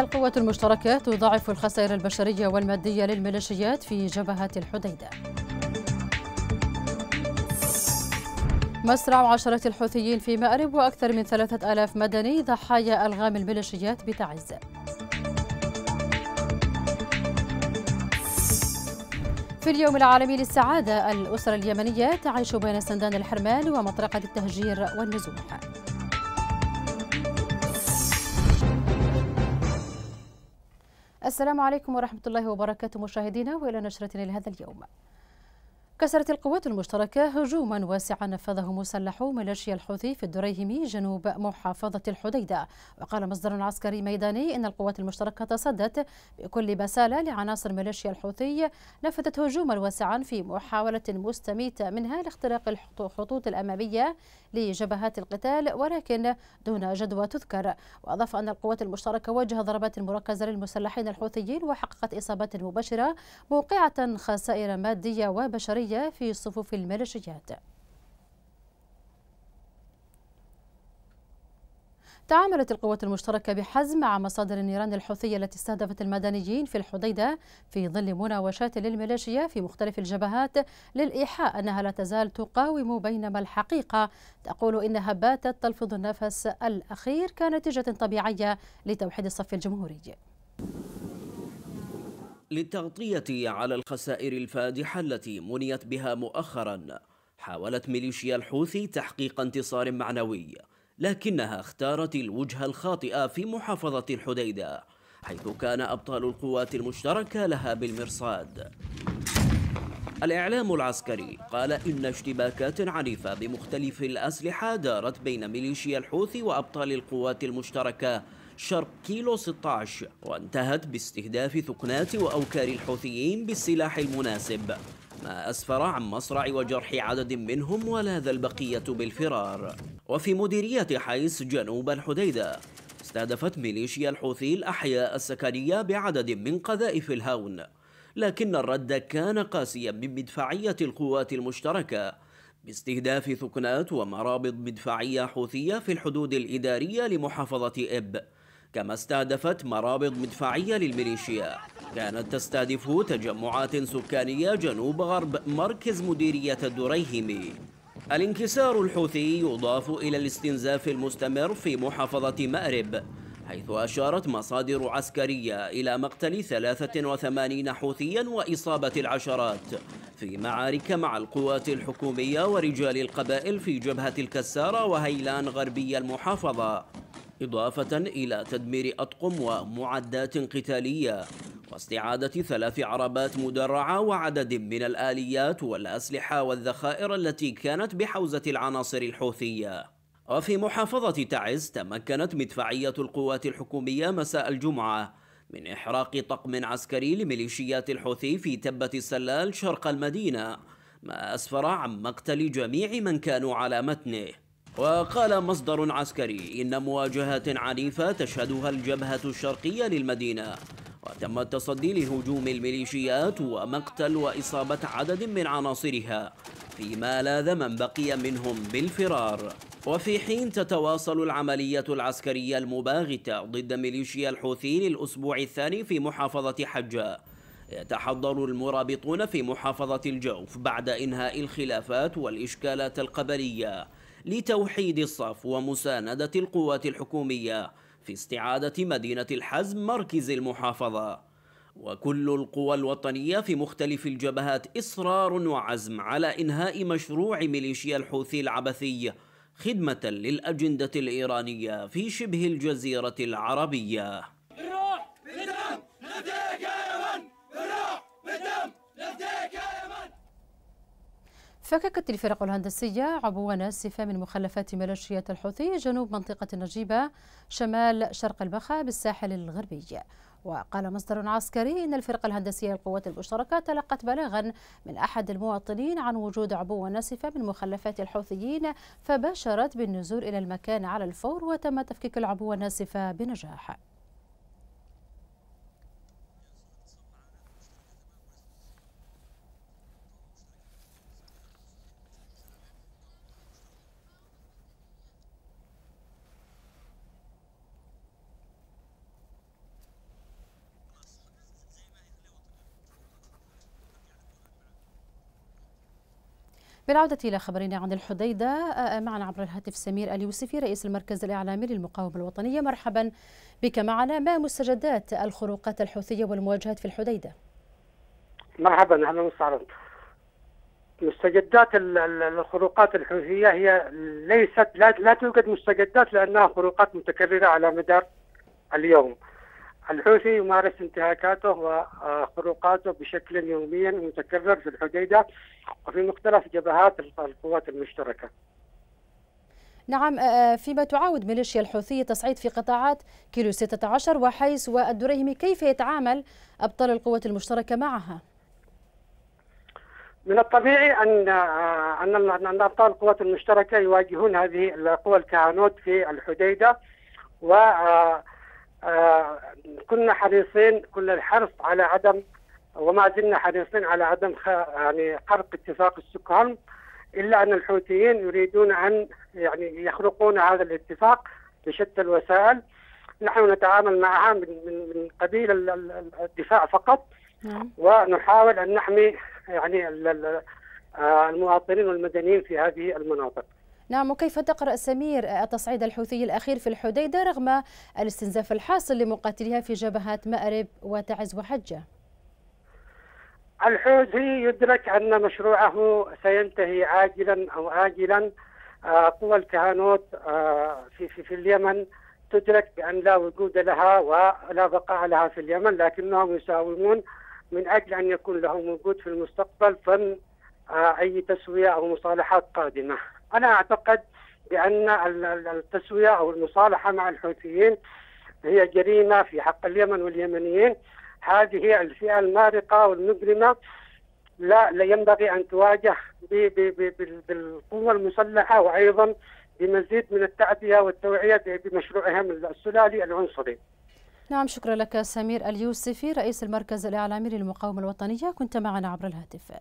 القوة المشتركة تضاعف الخسائر البشرية والمادية للميليشيات في جبهة الحديدة مسرع عشرة الحوثيين في مأرب وأكثر من ثلاثة ألاف مدني ضحايا ألغام الميليشيات بتعز في اليوم العالمي للسعادة الأسرة اليمنية تعيش بين سندان الحرمان ومطرقة التهجير والنزوح السلام عليكم ورحمة الله وبركاته مشاهدينا وإلى نشرتنا لهذا اليوم كسرت القوات المشتركة هجوما واسعا نفذه مسلحو ميليشيا الحوثي في الدريهمي جنوب محافظة الحديدة وقال مصدر عسكري ميداني إن القوات المشتركة تصدت بكل بسالة لعناصر ميليشيا الحوثي نفذت هجوما واسعا في محاولة مستميتة منها لاختراق الخطوط الأمامية لجبهات القتال ولكن دون جدوى تذكر وأضاف أن القوات المشتركة وجهت ضربات مركزة للمسلحين الحوثيين وحققت إصابات مباشرة موقعة خسائر مادية وبشرية الجنسية في صفوف الميليشيات تعاملت القوات المشتركة بحزم مع مصادر النيران الحوثية التي استهدفت المدنيين في الحديدة في ظل مناوشات للميليشيا في مختلف الجبهات للإيحاء أنها لا تزال تقاوم بينما الحقيقة تقول إنها باتت تلفظ النفس الأخير كنتيجة طبيعية لتوحيد الصف الجمهوري. للتغطية على الخسائر الفادحة التي منيت بها مؤخرا حاولت ميليشيا الحوثي تحقيق انتصار معنوي لكنها اختارت الوجهة الخاطئة في محافظة الحديدة حيث كان أبطال القوات المشتركة لها بالمرصاد الإعلام العسكري قال إن اشتباكات عنيفة بمختلف الأسلحة دارت بين ميليشيا الحوثي وأبطال القوات المشتركة شرق كيلو 16 وانتهت باستهداف ثقنات وأوكار الحوثيين بالسلاح المناسب ما أسفر عن مصرع وجرح عدد منهم ولاذ البقية بالفرار وفي مديرية حيس جنوب الحديدة استهدفت ميليشيا الحوثي الأحياء السكنية بعدد من قذائف الهاون لكن الرد كان قاسيا من مدفعية القوات المشتركة باستهداف ثكنات ومرابط مدفعية حوثية في الحدود الإدارية لمحافظة إب كما استهدفت مرابط مدفعية للميليشيا كانت تستهدف تجمعات سكانية جنوب غرب مركز مديرية الدريهمي الانكسار الحوثي يضاف إلى الاستنزاف المستمر في محافظة مأرب حيث أشارت مصادر عسكرية إلى مقتل 83 حوثيا وإصابة العشرات في معارك مع القوات الحكومية ورجال القبائل في جبهة الكسارة وهيلان غربي المحافظة إضافة إلى تدمير أطقم ومعدات قتالية واستعادة ثلاث عربات مدرعة وعدد من الآليات والأسلحة والذخائر التي كانت بحوزة العناصر الحوثية وفي محافظة تعز تمكنت مدفعية القوات الحكومية مساء الجمعة من إحراق طقم عسكري لميليشيات الحوثي في تبة السلال شرق المدينة ما أسفر عن مقتل جميع من كانوا على متنه وقال مصدر عسكري إن مواجهات عنيفة تشهدها الجبهة الشرقية للمدينة وتم التصدي لهجوم الميليشيات ومقتل وإصابة عدد من عناصرها فيما لاذ من بقي منهم بالفرار وفي حين تتواصل العملية العسكرية المباغتة ضد ميليشيا الحوثي للأسبوع الثاني في محافظة حجة يتحضر المرابطون في محافظة الجوف بعد إنهاء الخلافات والإشكالات القبلية لتوحيد الصف ومساندة القوات الحكومية في استعادة مدينة الحزم مركز المحافظة وكل القوى الوطنية في مختلف الجبهات إصرار وعزم على إنهاء مشروع ميليشيا الحوثي العبثي خدمة للأجندة الإيرانية في شبه الجزيرة العربية فككت الفرق الهندسية عبوة ناسفة من مخلفات ميليشيات الحوثي جنوب منطقة النجيبة شمال شرق البخا بالساحل الغربي وقال مصدر عسكري إن الفرقة الهندسية للقوات المشتركة تلقت بلاغا من أحد المواطنين عن وجود عبوة ناسفة من مخلفات الحوثيين فباشرت بالنزول إلى المكان على الفور وتم تفكيك العبوة الناسفة بنجاح بالعودة إلى خبرنا عن الحديدة آه، آه، معنا عبر الهاتف سمير اليوسفي رئيس المركز الإعلامي للمقاومة الوطنية مرحبا بك معنا ما مستجدات الخروقات الحوثية والمواجهات في الحديدة مرحبا أهلا وسهلا مستجدات الخروقات الحوثية هي ليست لا, لا توجد مستجدات لأنها خروقات متكررة على مدار اليوم الحوثي يمارس انتهاكاته وخروقاته بشكل يوميا متكرر في الحديده وفي مختلف جبهات القوات المشتركه. نعم آه، آه، فيما تعاود ميليشيا الحوثي تصعيد في قطاعات كيلو 16 وحيس والدريهمي كيف يتعامل أبطال القوات المشتركة معها؟ من الطبيعي أن آه، أن أن أبطال القوات المشتركة يواجهون هذه القوى الكهنوت في الحديدة و آه، كنا حريصين كل الحرص على عدم وما زلنا حريصين على عدم يعني خرق اتفاق ستوكهولم الا ان الحوثيين يريدون ان يعني يخرقون هذا الاتفاق بشتى الوسائل نحن نتعامل معها من من قبيل الدفاع فقط نعم. ونحاول ان نحمي يعني آه، المواطنين والمدنيين في هذه المناطق نعم وكيف تقرأ سمير التصعيد الحوثي الأخير في الحديدة رغم الاستنزاف الحاصل لمقاتليها في جبهات مأرب وتعز وحجة الحوثي يدرك أن مشروعه سينتهي عاجلا أو آجلا قوى آه، الكهنوت آه، في, في, في اليمن تدرك بأن لا وجود لها ولا بقاء لها في اليمن لكنهم يساومون من أجل أن يكون لهم وجود في المستقبل ضمن آه، أي تسوية أو مصالحات قادمة انا اعتقد بان التسويه او المصالحه مع الحوثيين هي جريمه في حق اليمن واليمنيين هذه الفئه المارقه والمجرمه لا لا ينبغي ان تواجه بالقوه المسلحه وايضا بمزيد من التعبئه والتوعيه بمشروعهم السلالي العنصري. نعم شكرا لك سمير اليوسفي رئيس المركز الاعلامي للمقاومه الوطنيه كنت معنا عبر الهاتف.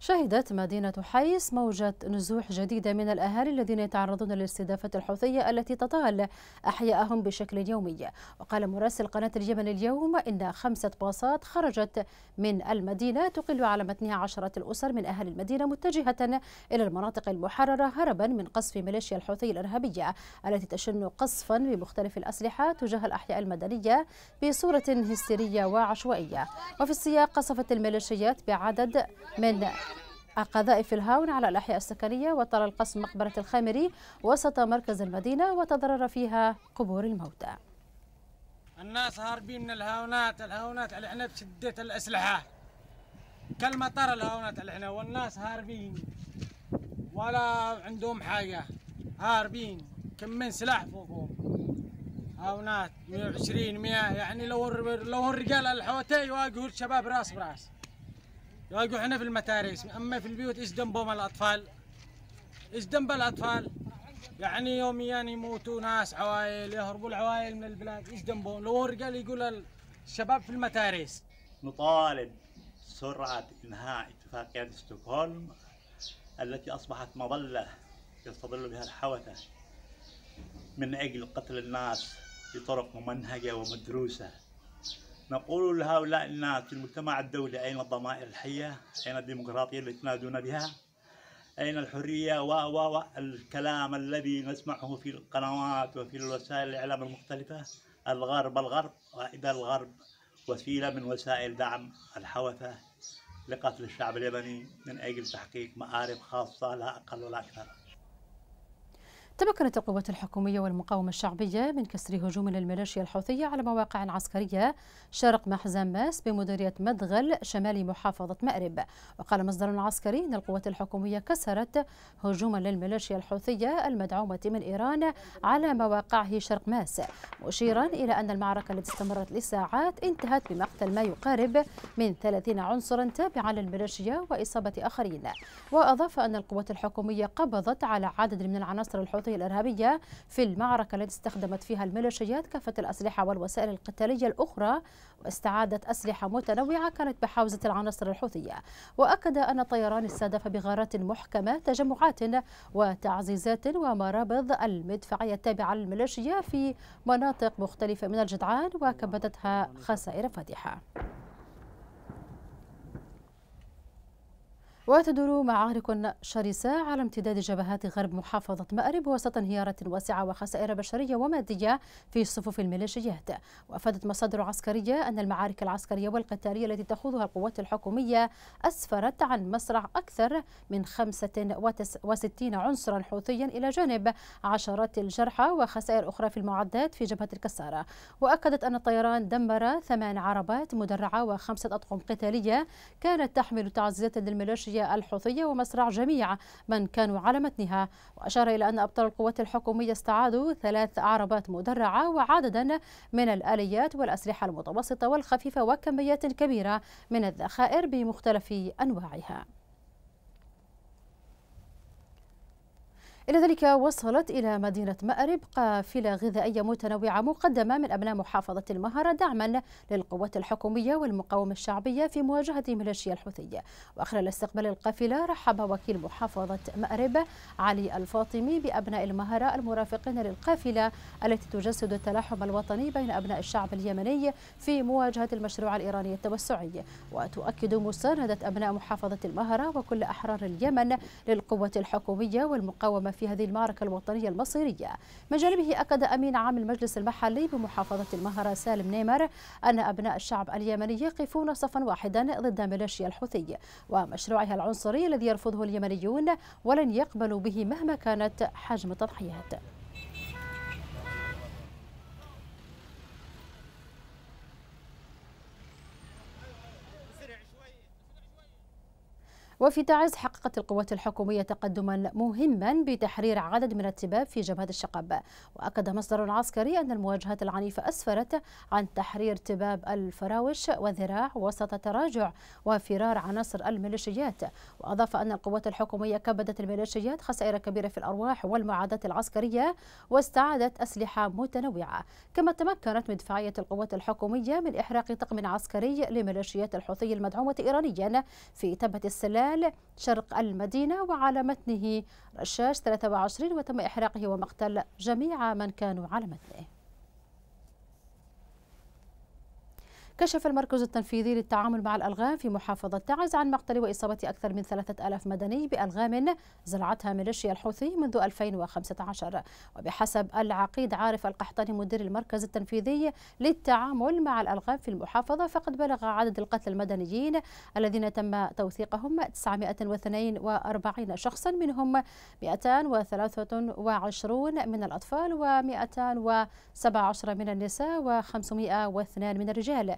شهدت مدينة حيس موجة نزوح جديدة من الأهالي الذين يتعرضون للاستدافة الحوثية التي تطال أحياءهم بشكل يومي وقال مراسل قناة اليمن اليوم إن خمسة باصات خرجت من المدينة تقل على متنها عشرة الأسر من أهل المدينة متجهة إلى المناطق المحررة هربا من قصف ميليشيا الحوثي الإرهابية التي تشن قصفا بمختلف الأسلحة تجاه الأحياء المدنية بصورة هستيرية وعشوائية وفي السياق قصفت الميليشيات بعدد من قذائف الهاون على الأحياء السكنية وطال القصم مقبرة الخامري وسط مركز المدينة وتضرر فيها قبور الموتى الناس هاربين من الهاونات الهاونات على علينا بشدة الأسلحة كالمطر الهاونات على علينا والناس هاربين ولا عندهم حاجة هاربين كم من سلاح فوقهم هاونات 120 100 يعني لو لو الرجال الحوتي يواجهوا الشباب راس براس يوقعوا هنا في المتاريس اما في البيوت ايش ذنبهم الاطفال؟ ايش ذنب الاطفال؟ يعني يوميا يعني يموتوا ناس عوائل يهربوا العوائل من البلاد ايش ذنبهم؟ لو الرجال يقول الشباب في المتاريس نطالب سرعة إنهاء اتفاقية ستوكهولم التي أصبحت مظلة يستظل بها الحوثة من أجل قتل الناس بطرق ممنهجة ومدروسة نقول لهؤلاء الناس في المجتمع الدولي أين الضمائر الحية؟ أين الديمقراطية التي تنادون بها؟ أين الحرية و و و الكلام الذي نسمعه في القنوات وفي الوسائل الإعلام المختلفة الغرب الغرب وإذا الغرب وسيلة من وسائل دعم الحوثة لقتل الشعب اليمني من أجل تحقيق مآرب خاصة لا أقل ولا أكثر تمكنت القوات الحكومية والمقاومة الشعبية من كسر هجوم للميليشيا الحوثية على مواقع عسكرية شرق محزم ماس بمديرية مدغل شمال محافظة مأرب وقال مصدر عسكري أن القوات الحكومية كسرت هجوما للميليشيا الحوثية المدعومة من إيران على مواقعه شرق ماس مشيرا إلى أن المعركة التي استمرت لساعات انتهت بمقتل ما يقارب من 30 عنصرا تابعا للميليشيا وإصابة آخرين وأضاف أن القوات الحكومية قبضت على عدد من العناصر الحوثية النشطة الإرهابية في المعركة التي استخدمت فيها الميليشيات كافة الأسلحة والوسائل القتالية الأخرى واستعادت أسلحة متنوعة كانت بحوزة العناصر الحوثية وأكد أن الطيران استهدف بغارات محكمة تجمعات وتعزيزات ومرابض المدفعية التابعة للميليشيا في مناطق مختلفة من الجدعان وكبدتها خسائر فادحة وتدور معارك شرسة على امتداد جبهات غرب محافظة مأرب وسط انهيارات واسعة وخسائر بشرية ومادية في صفوف الميليشيات وأفادت مصادر عسكرية أن المعارك العسكرية والقتالية التي تخوضها القوات الحكومية أسفرت عن مصرع أكثر من 65 عنصرا حوثيا إلى جانب عشرات الجرحى وخسائر أخرى في المعدات في جبهة الكسارة وأكدت أن الطيران دمر ثمان عربات مدرعة وخمسة أطقم قتالية كانت تحمل تعزيزات للميليشيات الحوثية ومسرع جميع من كانوا على متنها وأشار إلى أن أبطال القوات الحكومية استعادوا ثلاث عربات مدرعة وعددا من الآليات والأسلحة المتوسطة والخفيفة وكميات كبيرة من الذخائر بمختلف أنواعها إلى ذلك وصلت إلى مدينة مأرب قافلة غذائية متنوعة مقدمة من أبناء محافظة المهرة دعما للقوات الحكومية والمقاومة الشعبية في مواجهة ميليشيا الحوثية وخلال استقبال القافلة رحب وكيل محافظة مأرب علي الفاطمي بأبناء المهرة المرافقين للقافلة التي تجسد التلاحم الوطني بين أبناء الشعب اليمني في مواجهة المشروع الإيراني التوسعي وتؤكد مساندة أبناء محافظة المهرة وكل أحرار اليمن للقوات الحكومية والمقاومة في هذه المعركة الوطنية المصيرية من جانبه أكد أمين عام المجلس المحلي بمحافظة المهرة سالم نيمر أن أبناء الشعب اليمني يقفون صفا واحدا ضد ميليشيا الحوثي ومشروعها العنصري الذي يرفضه اليمنيون ولن يقبلوا به مهما كانت حجم التضحيات وفي تعز حققت القوات الحكومية تقدما مهما بتحرير عدد من التباب في جبهة الشقب وأكد مصدر عسكري أن المواجهات العنيفة أسفرت عن تحرير تباب الفراوش والذراع وسط تراجع وفرار عناصر الميليشيات وأضاف أن القوات الحكومية كبدت الميليشيات خسائر كبيرة في الأرواح والمعادات العسكرية واستعادت أسلحة متنوعة كما تمكنت مدفعية القوات الحكومية من إحراق طقم عسكري لميليشيات الحوثي المدعومة إيرانيا في تبة السلام شمال شرق المدينة وعلى متنه رشاش 23 وتم إحراقه ومقتل جميع من كانوا على متنه كشف المركز التنفيذي للتعامل مع الألغام في محافظة تعز عن مقتل وإصابة أكثر من 3000 مدني بألغام زرعتها ميليشيا الحوثي منذ 2015 وبحسب العقيد عارف القحطاني مدير المركز التنفيذي للتعامل مع الألغام في المحافظة فقد بلغ عدد القتلى المدنيين الذين تم توثيقهم 942 شخصا منهم 223 من الأطفال و217 من النساء و502 من الرجال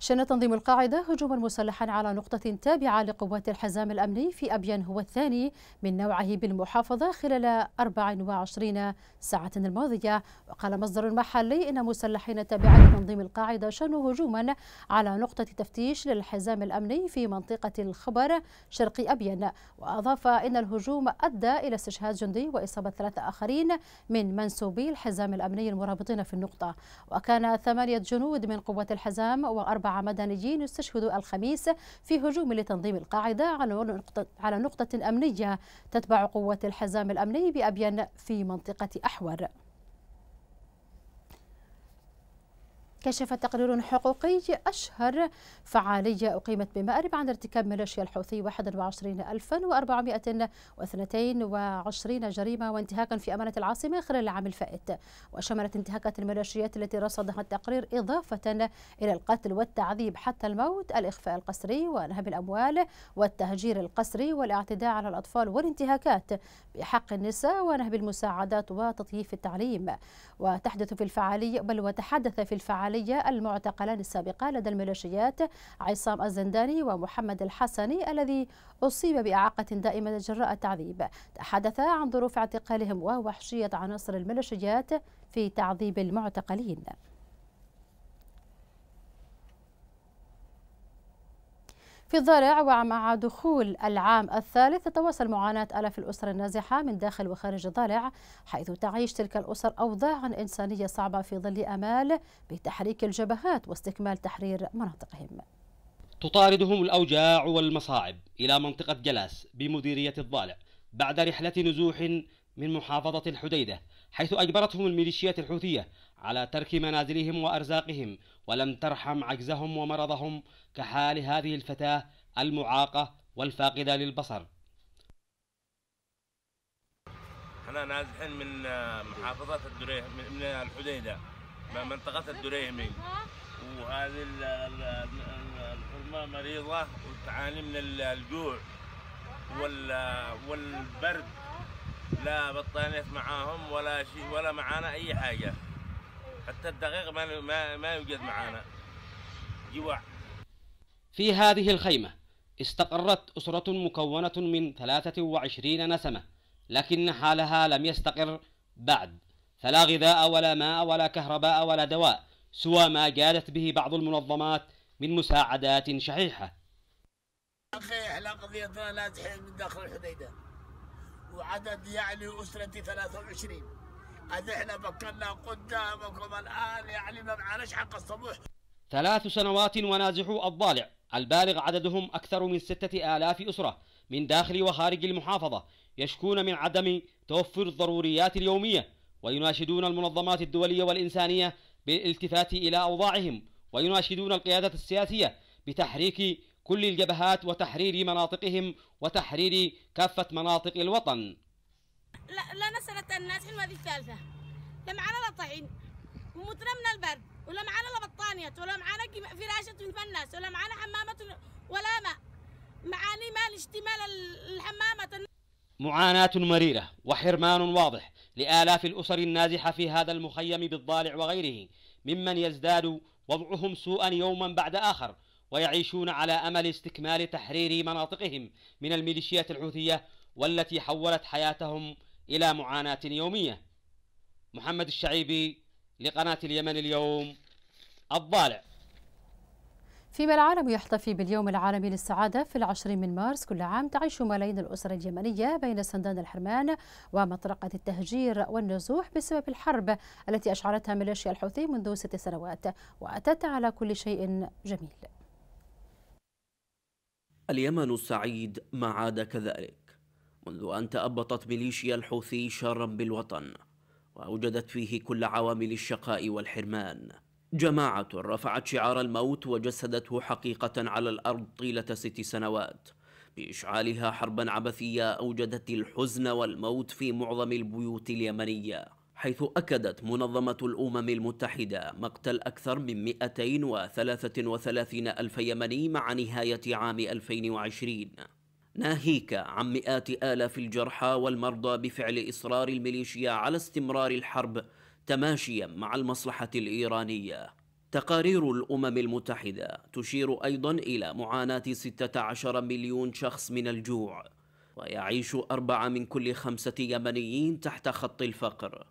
شن تنظيم القاعدة هجوما مسلحا على نقطة تابعة لقوات الحزام الأمني في أبيان هو الثاني من نوعه بالمحافظة خلال 24 ساعة الماضية وقال مصدر محلي إن مسلحين تابعة لتنظيم القاعدة شنوا هجوما على نقطة تفتيش للحزام الأمني في منطقة الخبر شرق أبيان وأضاف إن الهجوم أدى إلى استشهاد جندي وإصابة ثلاثة آخرين من منسوبي الحزام الأمني المرابطين في النقطة وكان ثمانية جنود من قوات الحزام وأربعة أربعة مدنيين استشهدوا الخميس في هجوم لتنظيم القاعدة على نقطة أمنية تتبع قوة الحزام الأمني بأبين في منطقة أحور كشف تقرير حقوقي أشهر فعالية أقيمت بمأرب عن ارتكاب ميليشيا الحوثي 21422 جريمة وانتهاكا في أمانة العاصمة خلال العام الفائت وشملت انتهاكات الميليشيات التي رصدها التقرير إضافة إلى القتل والتعذيب حتى الموت الإخفاء القسري ونهب الأموال والتهجير القسري والاعتداء على الأطفال والانتهاكات بحق النساء ونهب المساعدات وتطييف التعليم وتحدث في الفعالية بل وتحدث في الفعالية علي المعتقلان السابقان لدى الميليشيات عصام الزنداني ومحمد الحسني الذي أصيب بإعاقة دائمة جراء التعذيب تحدث عن ظروف اعتقالهم ووحشية عناصر الميليشيات في تعذيب المعتقلين في الضرع ومع دخول العام الثالث تتواصل معاناة آلاف الأسر النازحة من داخل وخارج الضرع حيث تعيش تلك الأسر أوضاعا إنسانية صعبة في ظل أمال بتحريك الجبهات واستكمال تحرير مناطقهم تطاردهم الأوجاع والمصاعب إلى منطقة جلاس بمديرية الضالع بعد رحلة نزوح من محافظة الحديدة حيث أجبرتهم الميليشيات الحوثية على ترك منازلهم وأرزاقهم ولم ترحم عجزهم ومرضهم كحال هذه الفتاة المعاقة والفاقدة للبصر احنا نازحين من آه، محافظة الدريه من الحديدة من منطقة الدريهمي وهذه الحرمة مريضة وتعاني من الجوع والبرد لا بطانية معاهم ولا شيء ولا معانا أي حاجة حتى الدقيق ما ما, ما يوجد معانا جوع في هذه الخيمة استقرت أسرة مكونة من 23 نسمة لكن حالها لم يستقر بعد فلا غذاء ولا ماء ولا كهرباء ولا دواء سوى ما جادت به بعض المنظمات من مساعدات شحيحة أخي على قضية لا حين من داخل الحديدة وعدد يعني أسرتي 23 هذا احنا فكرنا قدامكم الآن يعني ما معناش حق الصبح ثلاث سنوات ونازحوا الضالع البالغ عددهم أكثر من ستة آلاف أسرة من داخل وخارج المحافظة يشكون من عدم توفر الضروريات اليومية ويناشدون المنظمات الدولية والإنسانية بالالتفات إلى أوضاعهم ويناشدون القيادة السياسية بتحريك كل الجبهات وتحرير مناطقهم وتحرير كافة مناطق الوطن لا لا سنة الناس حلوة الثالثة لمعنا لا طحين ومتنا من البرد ولا معانا لا بطانية ولا معانا فراشة تنفنس ولا معانا حمامة ولا ماء معاني مال اشتمال الحمامة معاناة مريرة وحرمان واضح لآلاف الأسر النازحة في هذا المخيم بالضالع وغيره ممن يزداد وضعهم سوءا يوما بعد آخر ويعيشون على أمل استكمال تحرير مناطقهم من الميليشيات الحوثية والتي حولت حياتهم إلى معاناة يومية محمد الشعيبي لقناة اليمن اليوم الضالع فيما العالم يحتفي باليوم العالمي للسعادة في العشرين من مارس كل عام تعيش ملايين الأسر اليمنية بين سندان الحرمان ومطرقة التهجير والنزوح بسبب الحرب التي أشعلتها ميليشيا الحوثي منذ ست سنوات وأتت على كل شيء جميل اليمن السعيد ما عاد كذلك منذ أن تأبطت ميليشيا الحوثي شرا بالوطن وأوجدت فيه كل عوامل الشقاء والحرمان جماعة رفعت شعار الموت وجسدته حقيقة على الأرض طيلة ست سنوات بإشعالها حربا عبثية أوجدت الحزن والموت في معظم البيوت اليمنية حيث أكدت منظمة الأمم المتحدة مقتل أكثر من 233 ألف يمني مع نهاية عام 2020 ناهيك عن مئات آلاف الجرحى والمرضى بفعل إصرار الميليشيا على استمرار الحرب تماشيا مع المصلحة الإيرانية تقارير الأمم المتحدة تشير أيضا إلى معاناة 16 مليون شخص من الجوع ويعيش أربعة من كل خمسة يمنيين تحت خط الفقر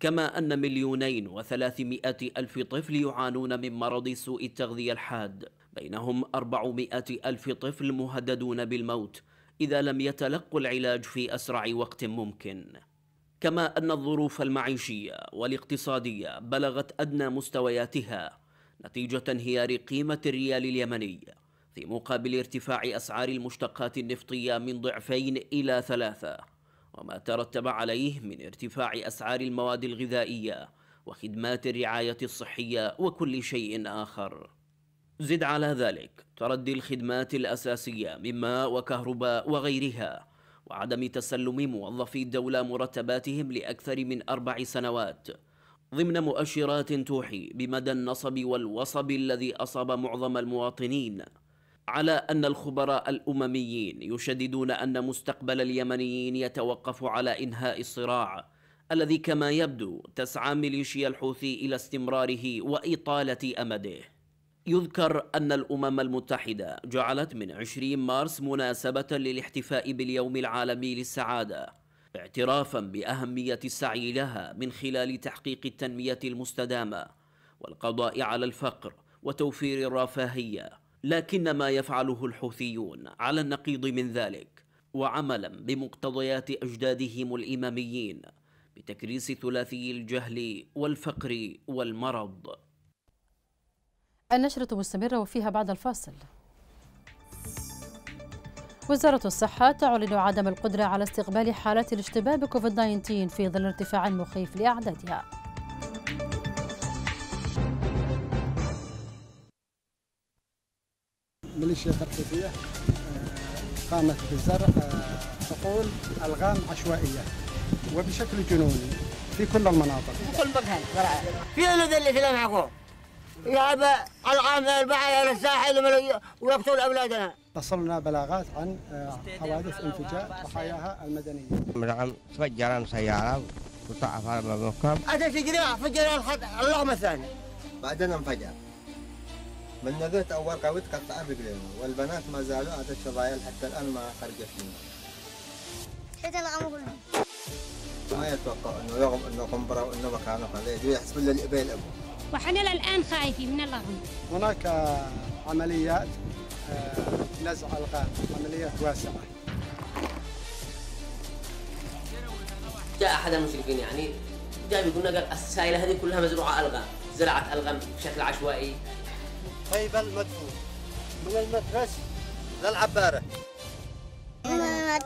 كما أن مليونين وثلاثمائة ألف طفل يعانون من مرض سوء التغذية الحاد بينهم أربعمائة ألف طفل مهددون بالموت إذا لم يتلقوا العلاج في أسرع وقت ممكن كما ان الظروف المعيشيه والاقتصاديه بلغت ادنى مستوياتها نتيجه انهيار قيمه الريال اليمني في مقابل ارتفاع اسعار المشتقات النفطيه من ضعفين الى ثلاثه وما ترتب عليه من ارتفاع اسعار المواد الغذائيه وخدمات الرعايه الصحيه وكل شيء اخر زد على ذلك تردي الخدمات الاساسيه من ماء وكهرباء وغيرها وعدم تسلم موظفي الدولة مرتباتهم لأكثر من أربع سنوات ضمن مؤشرات توحي بمدى النصب والوصب الذي أصاب معظم المواطنين على أن الخبراء الأمميين يشددون أن مستقبل اليمنيين يتوقف على إنهاء الصراع الذي كما يبدو تسعى ميليشيا الحوثي إلى استمراره وإطالة أمده يذكر أن الأمم المتحدة جعلت من 20 مارس مناسبة للاحتفاء باليوم العالمي للسعادة اعترافا بأهمية السعي لها من خلال تحقيق التنمية المستدامة والقضاء على الفقر وتوفير الرفاهية لكن ما يفعله الحوثيون على النقيض من ذلك وعملا بمقتضيات أجدادهم الإماميين بتكريس ثلاثي الجهل والفقر والمرض النشرة مستمرة وفيها بعد الفاصل وزارة الصحة تعلن عدم القدرة على استقبال حالات الاشتباه بكوفيد 19 في ظل ارتفاع مخيف لأعدادها ميليشيا تركيبية قامت بزرع حقول ألغام عشوائية وبشكل جنوني في كل المناطق في كل مكان في الذي اللي في المعقول يابا العام معي على الساحل ويقتل اولادنا. وصلنا بلاغات عن آه، حوادث انفجار ضحاياها المدنيه. نعم تفجر سياره وطعف على المكان. اتى تجريع فجر اللحم الثاني. بعدين انفجر. من نذرت اول قويت قطع رجلين والبنات ما زالوا اتى الشظايل حتى الان ما خرجت منها. حتى الان كله. ما يتوقع انه يغم انه قنبره وانه مكانه يحسب الا الابل الابو. ونحن الآن خايفين من الأغم هناك عمليات آه، نزع الغام عمليات واسعة جاء أحد المشرفين يعني جاء بيقول قال السائلة هذه كلها مزروعة ألغام زرعت ألغام بشكل عشوائي طيب المدفون من المدرسه للعبارة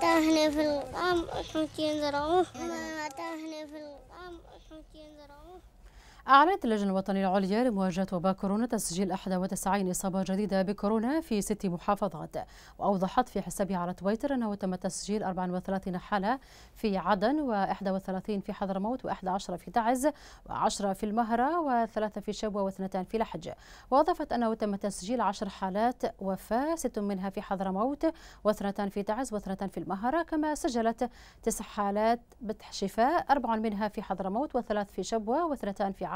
تهني في القام حمتين نزرعوه ما تهني في القام حمتين نزرعوه أعلنت اللجنة الوطنية العليا لمواجهة وباء كورونا تسجيل 91 إصابة جديدة بكورونا في ست محافظات وأوضحت في حسابها على تويتر أنه تم تسجيل 34 حالة في عدن و31 في حضرموت و11 في تعز و10 في المهرة و و3 في شبوة واثنتان في لحج وأضافت أنه تم تسجيل 10 حالات وفاة ست منها في حضرموت واثنتان في تعز واثنتان في المهرة كما سجلت تسع حالات شفاء أربع منها في حضرموت وثلاث في شبوة واثنتان في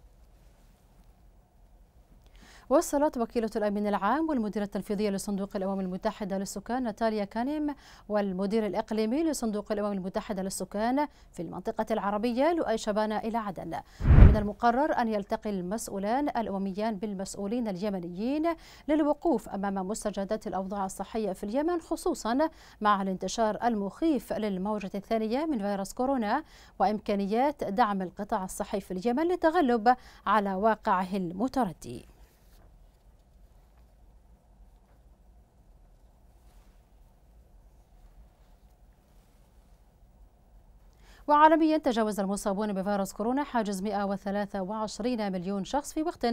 وصلت وكيلة الأمين العام والمديرة التنفيذية لصندوق الأمم المتحدة للسكان ناتاليا كانيم والمدير الإقليمي لصندوق الأمم المتحدة للسكان في المنطقة العربية لؤي شبانة إلى عدن ومن المقرر أن يلتقي المسؤولان الأمميان بالمسؤولين اليمنيين للوقوف أمام مستجدات الأوضاع الصحية في اليمن خصوصا مع الانتشار المخيف للموجة الثانية من فيروس كورونا وإمكانيات دعم القطاع الصحي في اليمن للتغلب على واقعه المتردي وعالميا تجاوز المصابون بفيروس كورونا حاجز 123 مليون شخص في وقت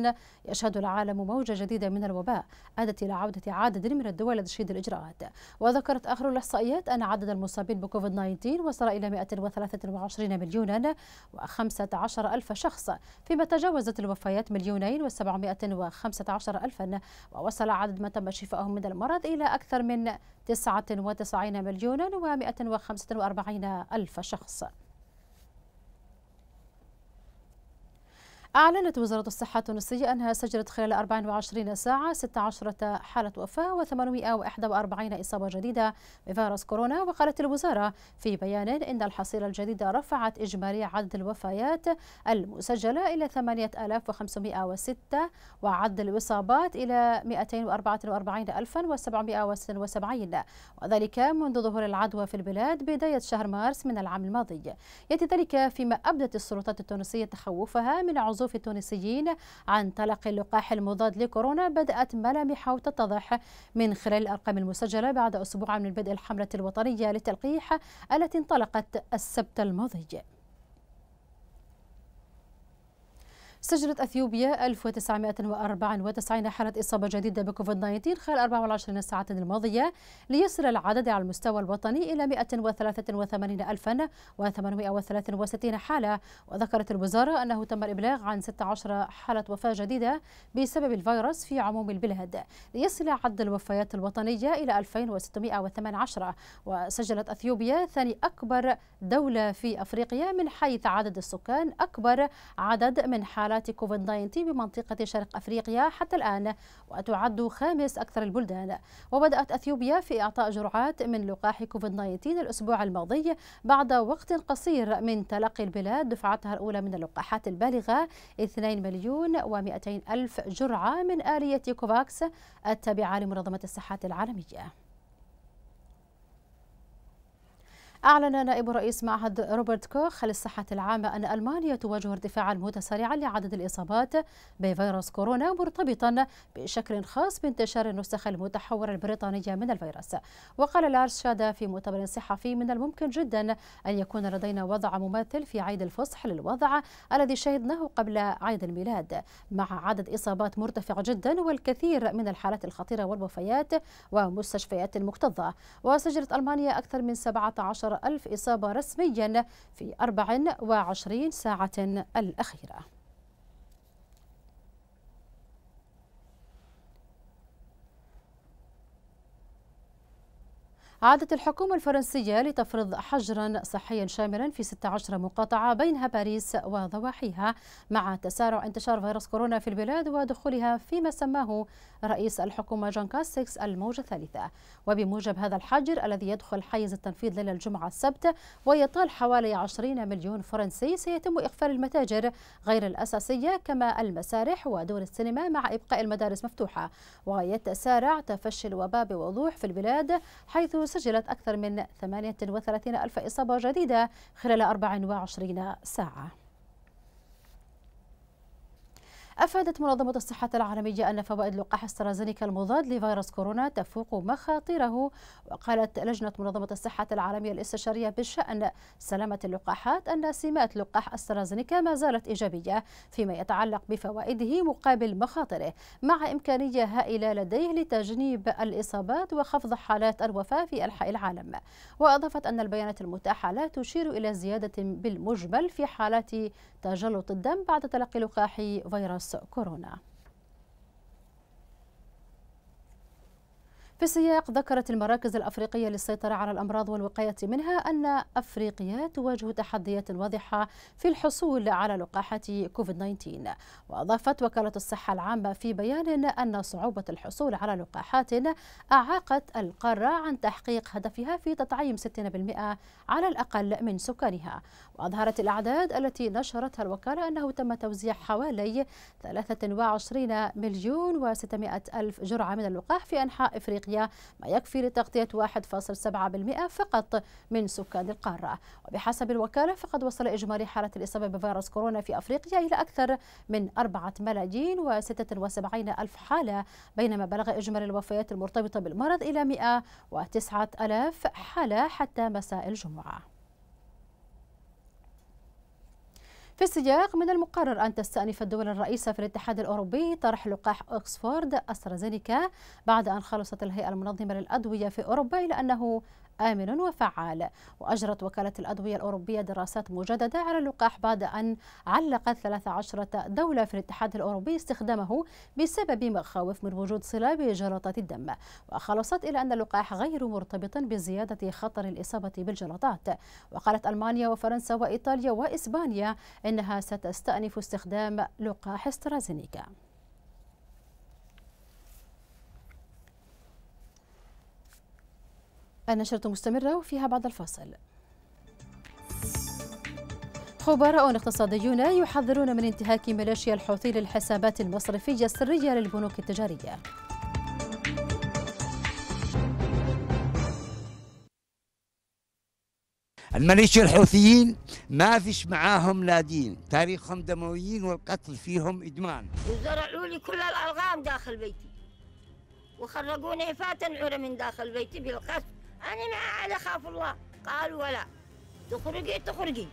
يشهد العالم موجة جديدة من الوباء أدت إلى عودة عدد من الدول لتشديد الإجراءات وذكرت آخر الإحصائيات أن عدد المصابين بكوفيد 19 وصل إلى 123 مليونا و15 ألف شخص فيما تجاوزت الوفيات مليونين و715 ألفا ووصل عدد من تم شفائهم من المرض إلى أكثر من 99 مليونا و145 ألف شخص أعلنت وزارة الصحة التونسية أنها سجلت خلال 24 ساعة 16 حالة وفاة و841 إصابة جديدة بفيروس كورونا وقالت الوزارة في بيان إن الحصيلة الجديدة رفعت إجمالي عدد الوفيات المسجلة إلى 8506 وعدد الإصابات إلى 244776 وذلك منذ ظهور العدوى في البلاد بداية شهر مارس من العام الماضي يأتي ذلك فيما أبدت السلطات التونسية تخوفها من الوظوف التونسيين عن تلقي اللقاح المضاد لكورونا بدأت ملامحه تتضح من خلال الأرقام المسجلة بعد أسبوع من بدء الحملة الوطنية للتلقيح التي انطلقت السبت الماضي سجلت أثيوبيا 1994 حالة إصابة جديدة بكوفيد 19 خلال 24 ساعة الماضية ليصل العدد على المستوى الوطني إلى 183863 حالة وذكرت الوزارة أنه تم الإبلاغ عن 16 حالة وفاة جديدة بسبب الفيروس في عموم البلاد ليصل عدد الوفيات الوطنية إلى 2618 وسجلت أثيوبيا ثاني أكبر دولة في أفريقيا من حيث عدد السكان أكبر عدد من حالات وفاة كوفيد 19 بمنطقة شرق أفريقيا حتى الآن وتعد خامس أكثر البلدان وبدأت أثيوبيا في إعطاء جرعات من لقاح كوفيد 19 الأسبوع الماضي بعد وقت قصير من تلقي البلاد دفعتها الأولى من اللقاحات البالغة 2 مليون و200 ألف جرعة من آلية كوفاكس التابعة لمنظمة الصحة العالمية أعلن نائب رئيس معهد روبرت كوخ للصحة العامة أن ألمانيا تواجه ارتفاعا متسارعا لعدد الإصابات بفيروس كورونا مرتبطا بشكل خاص بانتشار النسخة المتحورة البريطانية من الفيروس وقال لارس شادا في مؤتمر صحفي من الممكن جدا أن يكون لدينا وضع مماثل في عيد الفصح للوضع الذي شهدناه قبل عيد الميلاد مع عدد إصابات مرتفع جدا والكثير من الحالات الخطيرة والوفيات ومستشفيات مكتظة وسجلت ألمانيا أكثر من 17 ألف إصابة رسميا في 24 ساعة الأخيرة عادت الحكومة الفرنسية لتفرض حجرا صحيا شاملا في 16 مقاطعة بينها باريس وضواحيها مع تسارع انتشار فيروس كورونا في البلاد ودخولها فيما سماه رئيس الحكومة جون كاستكس الموجة الثالثة وبموجب هذا الحجر الذي يدخل حيز التنفيذ ليلة الجمعة السبت ويطال حوالي 20 مليون فرنسي سيتم إقفال المتاجر غير الأساسية كما المسارح ودور السينما مع إبقاء المدارس مفتوحة ويتسارع تفشي الوباء بوضوح في البلاد حيث سجلت أكثر من 38 ألف إصابة جديدة خلال 24 ساعة أفادت منظمة الصحة العالمية أن فوائد لقاح استرازينيكا المضاد لفيروس كورونا تفوق مخاطره وقالت لجنة منظمة الصحة العالمية الاستشارية بشأن سلامة اللقاحات أن سمات لقاح استرازينيكا ما زالت إيجابية فيما يتعلق بفوائده مقابل مخاطره مع إمكانية هائلة لديه لتجنيب الإصابات وخفض حالات الوفاة في أنحاء العالم وأضافت أن البيانات المتاحة لا تشير إلى زيادة بالمجمل في حالات تجلط الدم بعد تلقي لقاح فيروس فيروس كورونا في السياق ذكرت المراكز الأفريقية للسيطرة على الأمراض والوقاية منها أن أفريقيا تواجه تحديات واضحة في الحصول على لقاحة كوفيد 19 وأضافت وكالة الصحة العامة في بيان أن صعوبة الحصول على لقاحات أعاقت القارة عن تحقيق هدفها في تطعيم 60% على الأقل من سكانها وأظهرت الأعداد التي نشرتها الوكالة أنه تم توزيع حوالي 23 مليون و600 ألف جرعة من اللقاح في أنحاء إفريقيا افريقيا ما يكفي لتغطية 1.7% فقط من سكان القارة وبحسب الوكالة فقد وصل إجمالي حالة الإصابة بفيروس كورونا في أفريقيا إلى أكثر من 4 ملايين و76 ألف حالة بينما بلغ إجمالي الوفيات المرتبطة بالمرض إلى 109 الف حالة حتى مساء الجمعة في السياق من المقرر أن تستأنف الدول الرئيسة في الاتحاد الأوروبي طرح لقاح أكسفورد أسترازينيكا بعد أن خلصت الهيئة المنظمة للأدوية في أوروبا إلى أنه آمن وفعال وأجرت وكالة الأدوية الأوروبية دراسات مجددة على اللقاح بعد أن علقت 13 دولة في الاتحاد الأوروبي استخدامه بسبب مخاوف من وجود صلة بجلطات الدم وخلصت إلى أن اللقاح غير مرتبط بزيادة خطر الإصابة بالجلطات وقالت ألمانيا وفرنسا وإيطاليا وإسبانيا إنها ستستأنف استخدام لقاح استرازينيكا النشرة مستمرة وفيها بعد الفاصل خبراء اقتصاديون يحذرون من انتهاك ميليشيا الحوثي للحسابات المصرفية السرية للبنوك التجارية الميليشيا الحوثيين ما فيش معاهم لا دين تاريخهم دمويين والقتل فيهم إدمان وزرعوا لي كل الألغام داخل بيتي وخرجوني فاتن عرى من داخل بيتي بالقتل أنا ما عاد أخاف الله قالوا ولا تخرجي تخرجي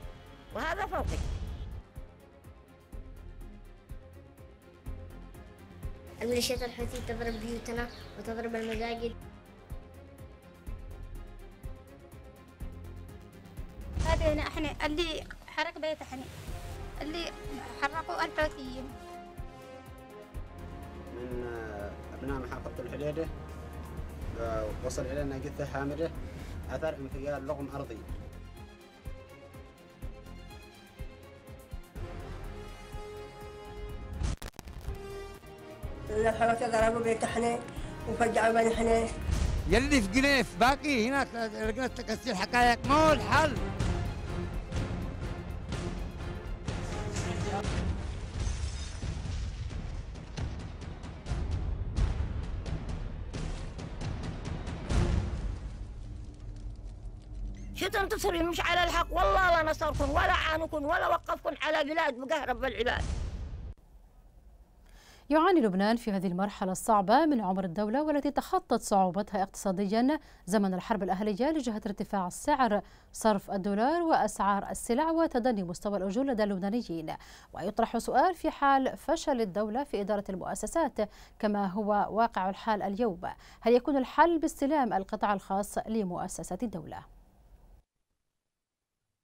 وهذا فوقي الميليشيات الحوثية تضرب بيوتنا وتضرب المساجد هذه هنا احنا اللي حرق بيت احنا اللي حرقوا الحوثيين من ابناء محافظه الحديده وصل إلينا جثة حاملة أثر انفجار لغم أرضي الحركة ضربوا بيتحنا وفجعوا بنحنا يلي في جنيف باقي هناك لقنا تكسير حقائق مو الحل سبيل مش على الحق والله لا نصركم ولا عانكم ولا وقفكم على بلاد بقهر رب العباد يعاني لبنان في هذه المرحلة الصعبة من عمر الدولة والتي تخطت صعوبتها اقتصاديا زمن الحرب الأهلية لجهة ارتفاع السعر صرف الدولار وأسعار السلع وتدني مستوى الأجور لدى اللبنانيين ويطرح سؤال في حال فشل الدولة في إدارة المؤسسات كما هو واقع الحال اليوم هل يكون الحل باستلام القطاع الخاص لمؤسسات الدولة؟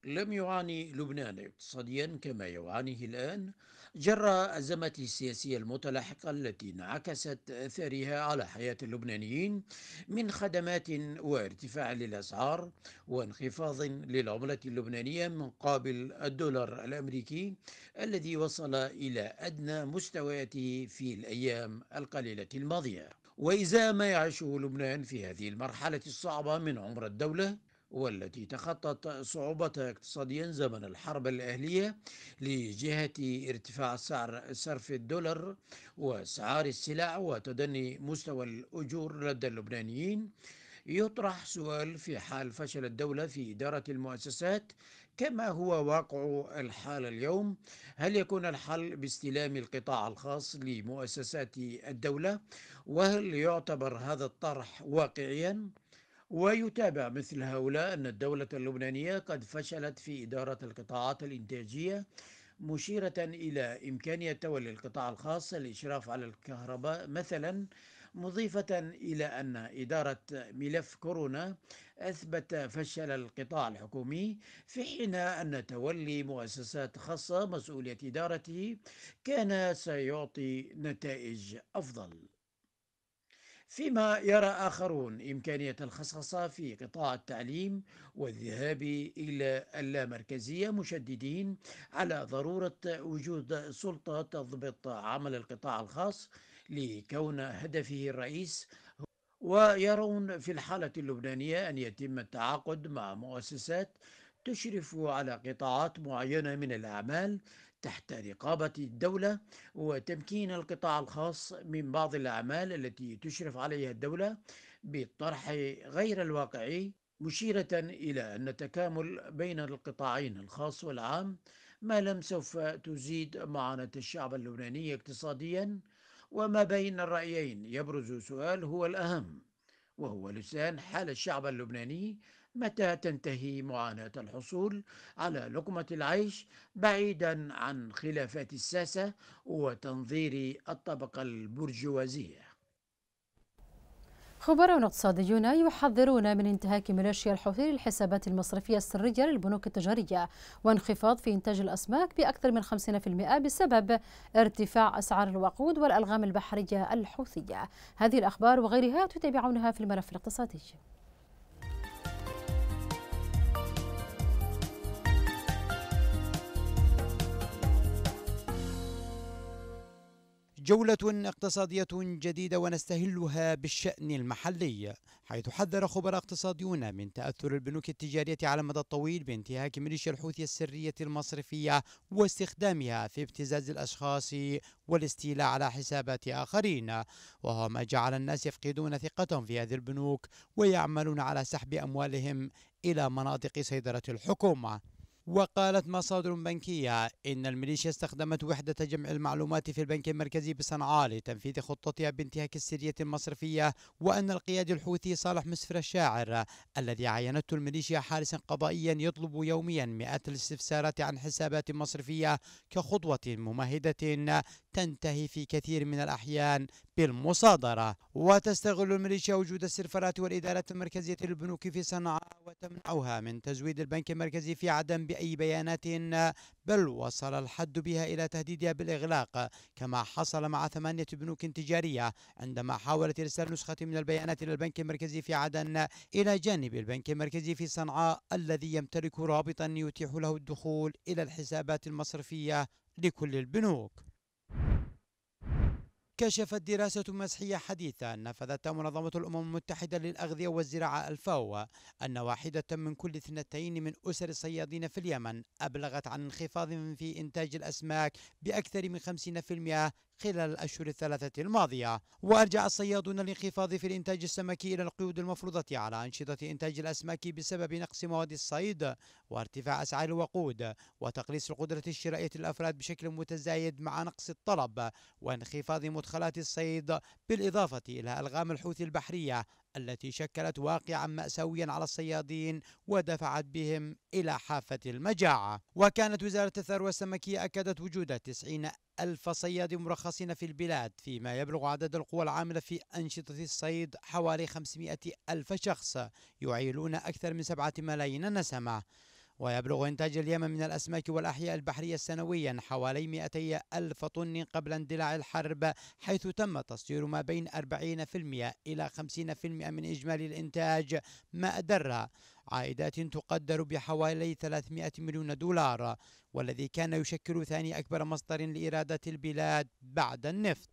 لم يعاني لبنان اقتصاديا كما يعانيه الآن جراء أزمة السياسية المتلاحقة التي انعكست أثرها على حياة اللبنانيين من خدمات وارتفاع للأسعار وانخفاض للعملة اللبنانية مقابل الدولار الأمريكي الذي وصل إلى أدنى مستوياته في الأيام القليلة الماضية وإذا ما يعيشه لبنان في هذه المرحلة الصعبة من عمر الدولة والتي تخطت صعوبتها اقتصاديا زمن الحرب الأهلية لجهة ارتفاع سعر صرف الدولار وأسعار السلع وتدني مستوى الأجور لدى اللبنانيين يطرح سؤال في حال فشل الدولة في إدارة المؤسسات كما هو واقع الحال اليوم هل يكون الحل باستلام القطاع الخاص لمؤسسات الدولة وهل يعتبر هذا الطرح واقعيا ويتابع مثل هؤلاء أن الدولة اللبنانية قد فشلت في إدارة القطاعات الإنتاجية مشيرة إلى إمكانية تولي القطاع الخاص الإشراف على الكهرباء مثلا مضيفة إلى أن إدارة ملف كورونا أثبت فشل القطاع الحكومي في حين أن تولي مؤسسات خاصة مسؤولية إدارته كان سيعطي نتائج أفضل فيما يرى آخرون إمكانية الخصخصة في قطاع التعليم والذهاب إلى اللامركزية مشددين على ضرورة وجود سلطة تضبط عمل القطاع الخاص لكون هدفه الرئيس ويرون في الحالة اللبنانية أن يتم التعاقد مع مؤسسات تشرف على قطاعات معينة من الأعمال تحت رقابة الدولة وتمكين القطاع الخاص من بعض الأعمال التي تشرف عليها الدولة بالطرح غير الواقعي مشيرة إلى أن التكامل بين القطاعين الخاص والعام ما لم سوف تزيد معاناة الشعب اللبناني اقتصاديا وما بين الرأيين يبرز سؤال هو الأهم وهو لسان حال الشعب اللبناني متى تنتهي معاناة الحصول على لقمة العيش بعيدا عن خلافات الساسة وتنظير الطبقة البرجوازية خبراء اقتصاديون يحذرون من انتهاك ميليشيا الحوثي للحسابات المصرفية السرية للبنوك التجارية وانخفاض في إنتاج الأسماك بأكثر من 50% بسبب ارتفاع أسعار الوقود والألغام البحرية الحوثية هذه الأخبار وغيرها تتابعونها في الملف الاقتصادي جولة اقتصادية جديدة ونستهلها بالشأن المحلي حيث حذر خبراء اقتصاديون من تأثر البنوك التجارية على المدى الطويل بانتهاك ميليشيا الحوثي السرية المصرفية واستخدامها في ابتزاز الأشخاص والاستيلاء على حسابات آخرين وهو ما جعل الناس يفقدون ثقتهم في هذه البنوك ويعملون على سحب أموالهم إلى مناطق سيطرة الحكومة وقالت مصادر بنكية إن الميليشيا استخدمت وحدة جمع المعلومات في البنك المركزي بصنعاء لتنفيذ خطتها بانتهاك السرية المصرفية وأن القيادي الحوثي صالح مسفر الشاعر الذي عينته الميليشيا حارسا قضائيا يطلب يوميا مئات الاستفسارات عن حسابات مصرفية كخطوة ممهدة تنتهي في كثير من الأحيان بالمصادرة وتستغل الميليشيا وجود السيرفرات والإدارات المركزية للبنوك في صنعاء وتمنعها من تزويد البنك المركزي في عدن بأي بيانات بل وصل الحد بها إلى تهديدها بالإغلاق كما حصل مع ثمانية بنوك تجارية عندما حاولت إرسال نسخة من البيانات إلى البنك المركزي في عدن إلى جانب البنك المركزي في صنعاء الذي يمتلك رابطا يتيح له الدخول إلى الحسابات المصرفية لكل البنوك كشفت دراسة مسحية حديثة نفذتها منظمة الأمم المتحدة للأغذية والزراعة الفاو أن واحدة من كل اثنتين من أسر الصيادين في اليمن أبلغت عن انخفاض في إنتاج الأسماك بأكثر من 50% خلال الأشهر الثلاثة الماضية وأرجع الصيادون الانخفاض في الإنتاج السمكي إلى القيود المفروضة على أنشطة إنتاج الأسماك بسبب نقص مواد الصيد وارتفاع أسعار الوقود وتقليص القدرة الشرائية للأفراد بشكل متزايد مع نقص الطلب وانخفاض مدخلات الصيد بالإضافة إلى ألغام الحوث البحرية التي شكلت واقعا مأساويا على الصيادين ودفعت بهم إلى حافة المجاعة وكانت وزارة الثروة السمكية أكدت وجود 90 ألف صياد مرخصين في البلاد فيما يبلغ عدد القوى العاملة في أنشطة الصيد حوالي 500 ألف شخص يعيلون أكثر من 7 ملايين نسمة ويبلغ إنتاج اليمن من الأسماك والأحياء البحرية سنويا حوالي 200 ألف طن قبل اندلاع الحرب حيث تم تصدير ما بين 40% إلى 50% من إجمالي الإنتاج ما أدر عائدات تقدر بحوالي 300 مليون دولار والذي كان يشكل ثاني أكبر مصدر لإيرادات البلاد بعد النفط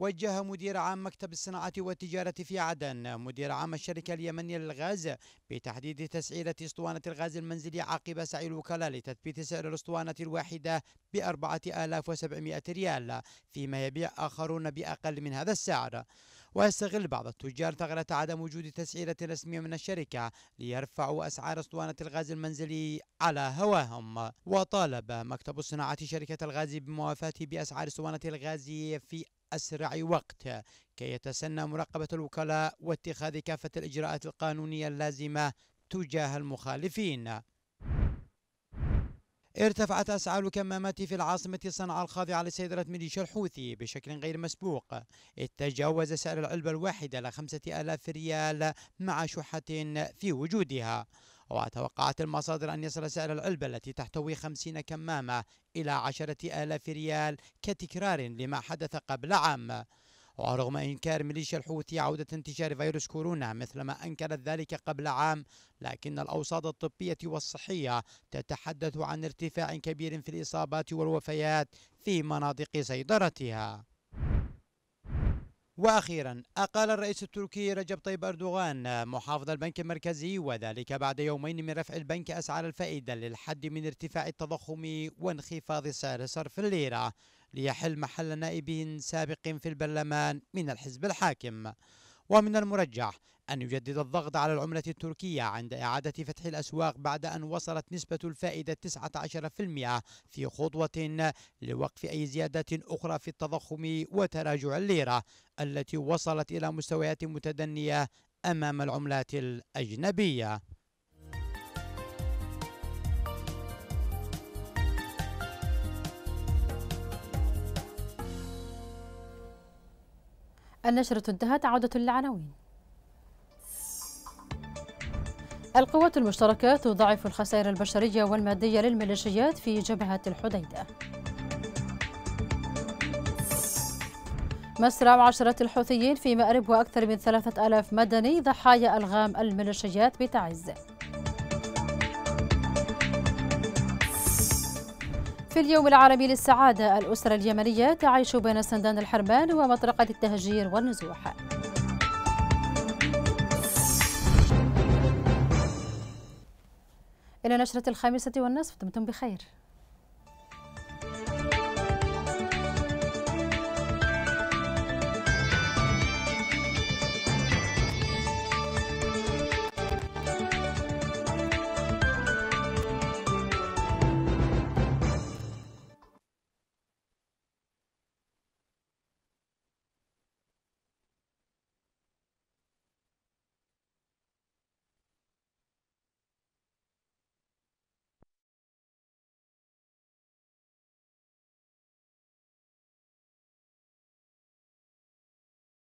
وجه مدير عام مكتب الصناعة والتجارة في عدن مدير عام الشركة اليمنية للغاز بتحديد تسعيرة اسطوانة الغاز المنزلي عقب سعي الوكالة لتثبيت سعر الاسطوانة الواحدة ب 4700 ريال فيما يبيع آخرون بأقل من هذا السعر ويستغل بعض التجار ثغرة عدم وجود تسعيرة رسمية من الشركة ليرفعوا أسعار اسطوانة الغاز المنزلي على هواهم وطالب مكتب الصناعة شركة الغاز بموافاة بأسعار اسطوانة الغاز في أسرع وقت كي يتسنى مراقبة الوكلاء واتخاذ كافة الإجراءات القانونية اللازمة تجاه المخالفين ارتفعت أسعار الكمامات في العاصمة صنعاء الخاضعة لسيطرة ميليشيا الحوثي بشكل غير مسبوق تجاوز سعر العلبة الواحدة لخمسة آلاف ريال مع شحة في وجودها وتوقعت المصادر أن يصل سعر العلبة التي تحتوي 50 كمامة إلى عشرة آلاف ريال كتكرار لما حدث قبل عام ورغم إنكار ميليشيا الحوثي عودة انتشار فيروس كورونا مثلما أنكرت ذلك قبل عام لكن الأوساط الطبية والصحية تتحدث عن ارتفاع كبير في الإصابات والوفيات في مناطق سيطرتها واخيرا اقال الرئيس التركي رجب طيب اردوغان محافظ البنك المركزي وذلك بعد يومين من رفع البنك اسعار الفائده للحد من ارتفاع التضخم وانخفاض سعر صرف الليره ليحل محل نائب سابق في البرلمان من الحزب الحاكم ومن المرجح أن يجدد الضغط على العملة التركية عند إعادة فتح الأسواق بعد أن وصلت نسبة الفائدة 19% في خطوة لوقف أي زيادة أخرى في التضخم وتراجع الليرة التي وصلت إلى مستويات متدنية أمام العملات الأجنبية النشرة انتهت عودة للعناوين القوات المشتركة تضاعف الخسائر البشرية والمادية للميليشيات في جبهة الحديدة مسرع عشرة الحوثيين في مأرب وأكثر من ثلاثة ألاف مدني ضحايا ألغام الميليشيات بتعز في اليوم العالمي للسعادة الأسرة اليمنية تعيش بين سندان الحرمان ومطرقة التهجير والنزوح إلى نشرة الخامسة والنصف دمتم بخير